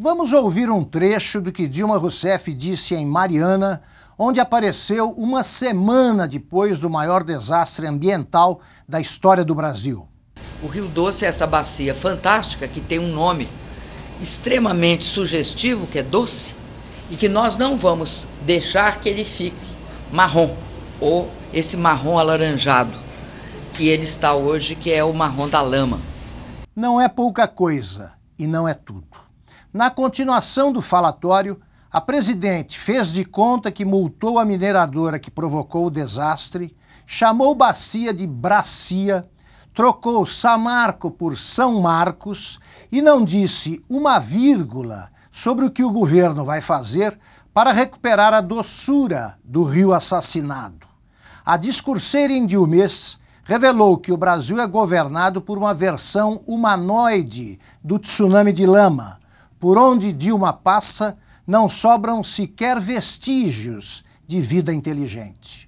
Vamos ouvir um trecho do que Dilma Rousseff disse em Mariana, onde apareceu uma semana depois do maior desastre ambiental da história do Brasil. O Rio Doce é essa bacia fantástica que tem um nome extremamente sugestivo, que é doce, e que nós não vamos deixar que ele fique marrom ou esse marrom alaranjado que ele está hoje, que é o marrom da lama. Não é pouca coisa e não é tudo. Na continuação do falatório, a presidente fez de conta que multou a mineradora que provocou o desastre, chamou Bacia de Bracia, trocou Samarco por São Marcos e não disse uma vírgula sobre o que o governo vai fazer para recuperar a doçura do rio assassinado. A discurseira mês revelou que o Brasil é governado por uma versão humanoide do tsunami de lama por onde Dilma passa, não sobram sequer vestígios de vida inteligente.